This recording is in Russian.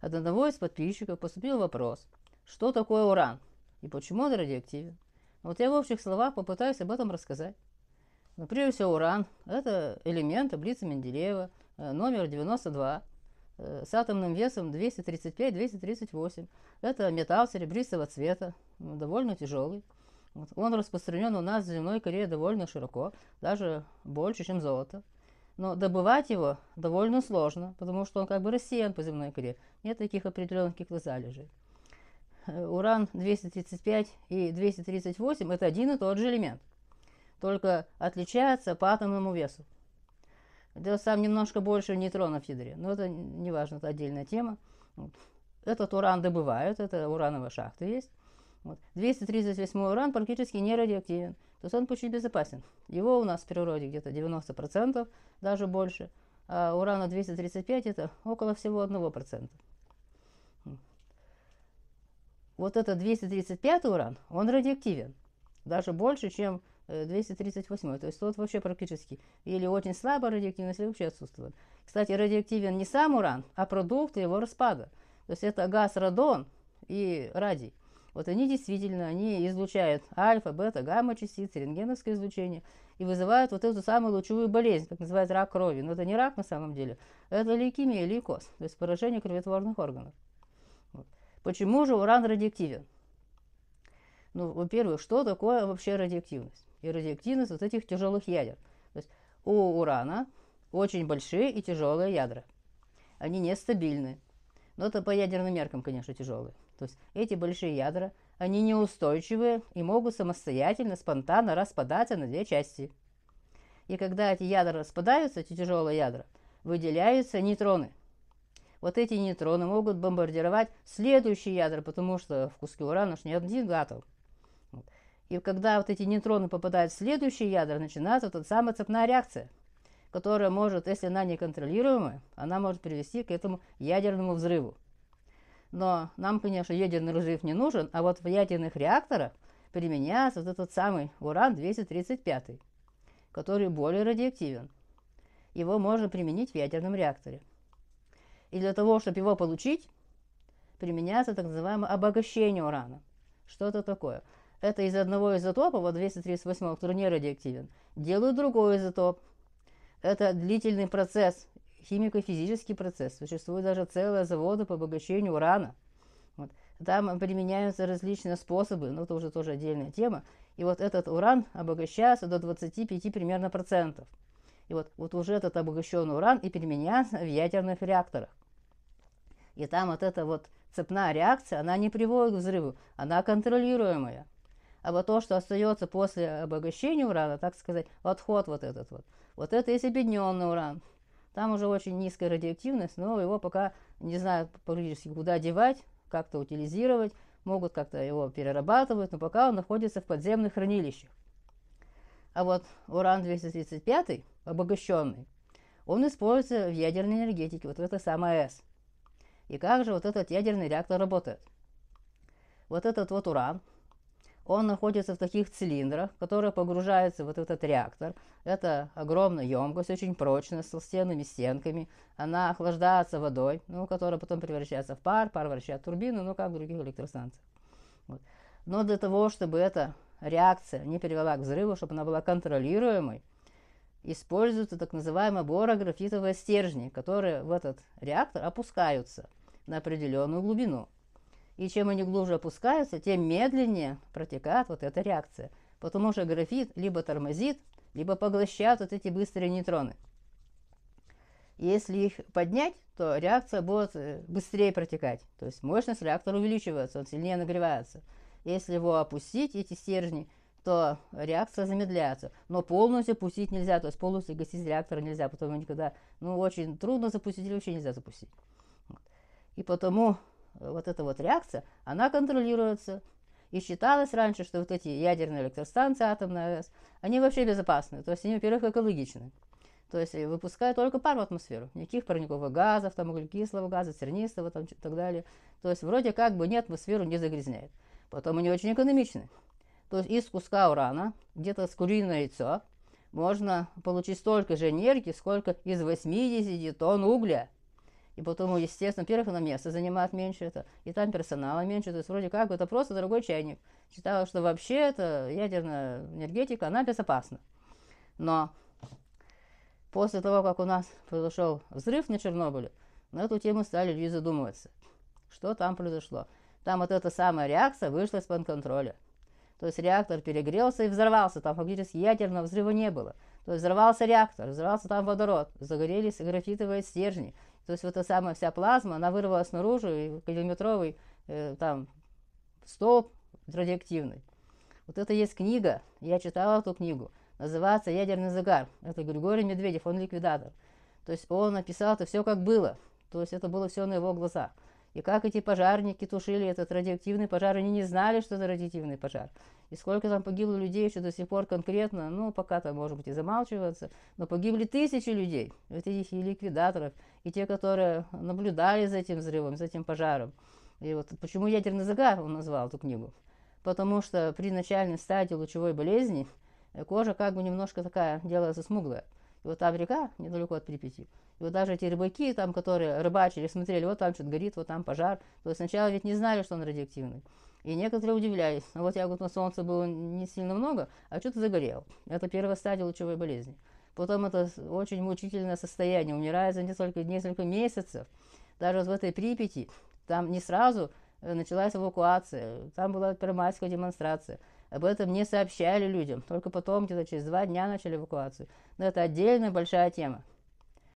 От одного из подписчиков поступил вопрос, что такое уран и почему он радиоактивен. Вот я в общих словах попытаюсь об этом рассказать. Но ну, прежде всего уран – это элемент таблицы Менделеева э, номер 92 э, с атомным весом 235-238. Это металл серебристого цвета, довольно тяжелый. Он распространен у нас в земной коре довольно широко, даже больше, чем золото. Но добывать его довольно сложно, потому что он как бы рассеян по земной коре. Нет таких определенных каких-то залежей. Э, Уран-235 и 238 – это один и тот же элемент, только отличается по атомному весу. Да, сам немножко больше нейтронов в ядре, но это не важно, это отдельная тема. Этот уран добывают, это урановая шахты есть. Вот. 238 уран практически не радиоактивен, то есть он очень безопасен. Его у нас в природе где-то 90%, даже больше, а урана 235 это около всего 1%. Вот этот 235 уран, он радиоактивен, даже больше, чем 238, э, то есть тот вообще практически или очень слабо радиоактивен, или вообще отсутствует. Кстати, радиоактивен не сам уран, а продукты его распада. То есть это газ радон и радий. Вот они действительно, они излучают альфа, бета, гамма частицы, рентгеновское излучение и вызывают вот эту самую лучевую болезнь, как называют рак крови. Но это не рак на самом деле, это лейкемия, лейкоз, то есть поражение кровотворных органов. Вот. Почему же уран радиоактивен? Ну, во-первых, что такое вообще радиоактивность? И радиоактивность вот этих тяжелых ядер. То есть у урана очень большие и тяжелые ядра. Они нестабильны. Но это по ядерным меркам, конечно, тяжелые. То есть эти большие ядра, они неустойчивые и могут самостоятельно, спонтанно распадаться на две части. И когда эти ядра распадаются, эти тяжелые ядра, выделяются нейтроны. Вот эти нейтроны могут бомбардировать следующие ядра, потому что в куске урана не один атом. И когда вот эти нейтроны попадают в следующие ядра, начинается вот эта самая цепная реакция, которая может, если она неконтролируемая, она может привести к этому ядерному взрыву. Но нам, конечно, ядерный разрыв не нужен, а вот в ядерных реакторах применяется вот этот самый уран-235, который более радиоактивен. Его можно применить в ядерном реакторе. И для того, чтобы его получить, применяется так называемое обогащение урана. Что это такое? Это из одного изотопа, вот 238, который не радиоактивен, делают другой изотоп. Это длительный процесс химико-физический процесс. Существуют даже целые заводы по обогащению урана. Вот. Там применяются различные способы, но это уже тоже отдельная тема. И вот этот уран обогащается до 25 примерно процентов. И вот, вот уже этот обогащенный уран и применяется в ядерных реакторах. И там вот эта вот цепная реакция, она не приводит к взрыву, она контролируемая. А вот то, что остается после обогащения урана, так сказать, отход вот этот вот, вот это и объединенный уран. Там уже очень низкая радиоактивность, но его пока не знают практически куда девать, как-то утилизировать, могут как-то его перерабатывать, но пока он находится в подземных хранилищах. А вот уран-235, обогащенный, он используется в ядерной энергетике, вот в этой самой АЭС. И как же вот этот ядерный реактор работает? Вот этот вот уран, он находится в таких цилиндрах, которые погружаются вот этот реактор. Это огромная емкость, очень прочная, с толстенными стенками. Она охлаждается водой, ну, которая потом превращается в пар, пар вращает турбину, ну, как в других электростанциях. Вот. Но для того, чтобы эта реакция не привела к взрыву, чтобы она была контролируемой, используются так называемые борографитовые стержни, которые в этот реактор опускаются на определенную глубину – и чем они глубже опускаются, тем медленнее протекает вот эта реакция. Потому что графит либо тормозит, либо поглощает вот эти быстрые нейтроны. Если их поднять, то реакция будет э, быстрее протекать. То есть мощность реактора увеличивается, он сильнее нагревается. Если его опустить, эти стержни, то реакция замедляется. Но полностью пустить нельзя, то есть полностью гасить реактор нельзя, потому что никогда, ну, очень трудно запустить или вообще нельзя запустить. И потому вот эта вот реакция, она контролируется. И считалось раньше, что вот эти ядерные электростанции атомные АЭС, они вообще безопасны, то есть они, во-первых, экологичны. То есть э, выпускают только пар в атмосферу, никаких парниковых газов, там углекислого газа, сернистого там, и так далее. То есть вроде как бы ни атмосферу не загрязняет. Потом они очень экономичны. То есть из куска урана, где-то с куриное яйцо, можно получить столько же энергии, сколько из 80 тонн угля – и потом ну, естественно, первых на место занимает меньше, это, и там персонала меньше. То есть вроде как это просто дорогой чайник. Считала, что вообще это ядерная энергетика, она безопасна. Но после того, как у нас произошел взрыв на Чернобыле, на эту тему стали люди задумываться, что там произошло. Там вот эта самая реакция вышла из-под контроля. То есть реактор перегрелся и взорвался, там фактически ядерного взрыва не было. То есть взорвался реактор, взорвался там водород, загорелись графитовые стержни. То есть вот эта самая вся плазма, она вырвалась наружу, и километровый э, там столб радиоактивный. Вот это есть книга, я читала эту книгу, называется «Ядерный загар». Это Григорий Медведев, он ликвидатор. То есть он написал это все как было, то есть это было все на его глазах. И как эти пожарники тушили этот радиоактивный пожар, они не знали, что это радиоактивный пожар. И сколько там погибло людей еще до сих пор конкретно, ну, пока-то, может быть, и замалчиваться, но погибли тысячи людей, вот этих и ликвидаторов, и те, которые наблюдали за этим взрывом, за этим пожаром. И вот почему ядерный загар он назвал эту книгу? Потому что при начальной стадии лучевой болезни кожа как бы немножко такая делается смуглая. И вот там река, недалеко от Припяти. И вот даже эти рыбаки, там, которые рыбачили, смотрели, вот там что-то горит, вот там пожар. То есть сначала ведь не знали, что он радиоактивный. И некоторые удивлялись. А вот я ягод на солнце было не сильно много, а что-то загорел. Это первая стадия лучевой болезни. Потом это очень мучительное состояние, умирает за несколько, несколько месяцев. Даже вот в этой Припяти, там не сразу э, началась эвакуация, там была промайская демонстрация. Об этом не сообщали людям. Только потом, где-то через два дня начали эвакуацию. Но это отдельная большая тема.